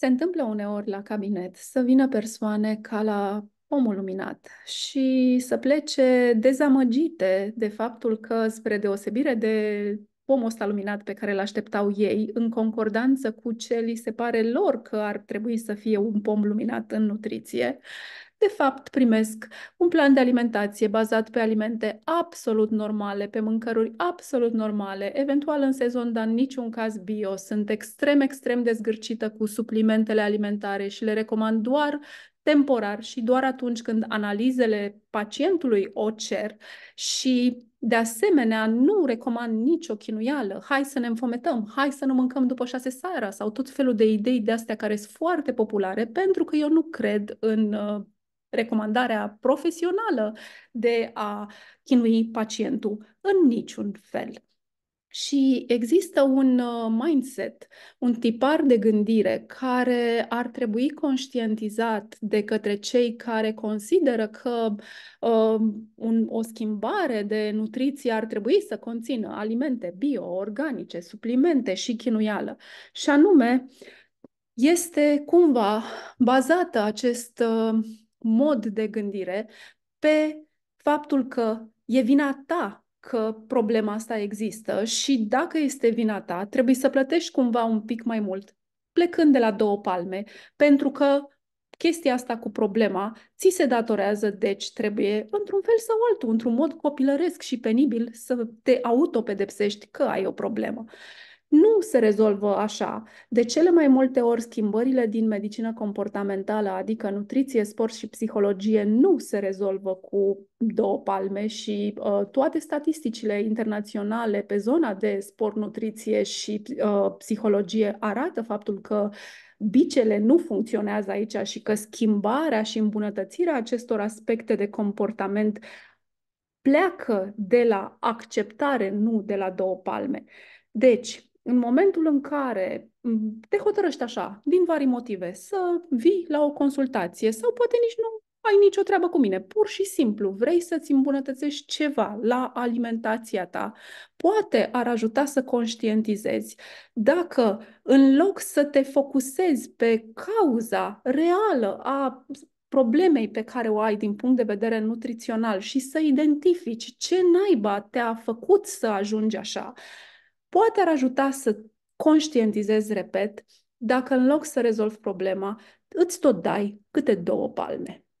Se întâmplă uneori la cabinet să vină persoane ca la omul luminat și să plece dezamăgite de faptul că, spre deosebire de omul ăsta luminat pe care îl așteptau ei, în concordanță cu ce li se pare lor că ar trebui să fie un pom luminat în nutriție, de fapt primesc un plan de alimentație bazat pe alimente absolut normale, pe mâncăruri absolut normale, eventual în sezon, dar în niciun caz bio. Sunt extrem, extrem de zgârcită cu suplimentele alimentare și le recomand doar temporar și doar atunci când analizele pacientului o cer și de asemenea, nu recomand nicio chinuială. Hai să ne înfometăm, hai să nu mâncăm după șase seara sau tot felul de idei de astea care sunt foarte populare, pentru că eu nu cred în uh, recomandarea profesională de a chinui pacientul în niciun fel. Și există un uh, mindset, un tipar de gândire care ar trebui conștientizat de către cei care consideră că uh, un, o schimbare de nutriție ar trebui să conțină alimente bio, organice, suplimente și chinuială. Și anume, este cumva bazată acest uh, mod de gândire pe faptul că e vina ta că problema asta există și dacă este vina ta, trebuie să plătești cumva un pic mai mult, plecând de la două palme, pentru că chestia asta cu problema ți se datorează, deci trebuie, într-un fel sau altul, într-un mod copilăresc și penibil, să te autopedepsești că ai o problemă nu se rezolvă așa. De cele mai multe ori, schimbările din medicină comportamentală, adică nutriție, sport și psihologie, nu se rezolvă cu două palme și uh, toate statisticile internaționale pe zona de sport, nutriție și uh, psihologie arată faptul că bicele nu funcționează aici și că schimbarea și îmbunătățirea acestor aspecte de comportament pleacă de la acceptare, nu de la două palme. Deci, în momentul în care te hotărăști așa, din vari motive, să vii la o consultație sau poate nici nu ai nicio treabă cu mine, pur și simplu vrei să-ți îmbunătățești ceva la alimentația ta, poate ar ajuta să conștientizezi dacă în loc să te focusezi pe cauza reală a problemei pe care o ai din punct de vedere nutrițional și să identifici ce naiba te-a făcut să ajungi așa, poate ar ajuta să conștientizezi, repet, dacă în loc să rezolvi problema, îți tot dai câte două palme.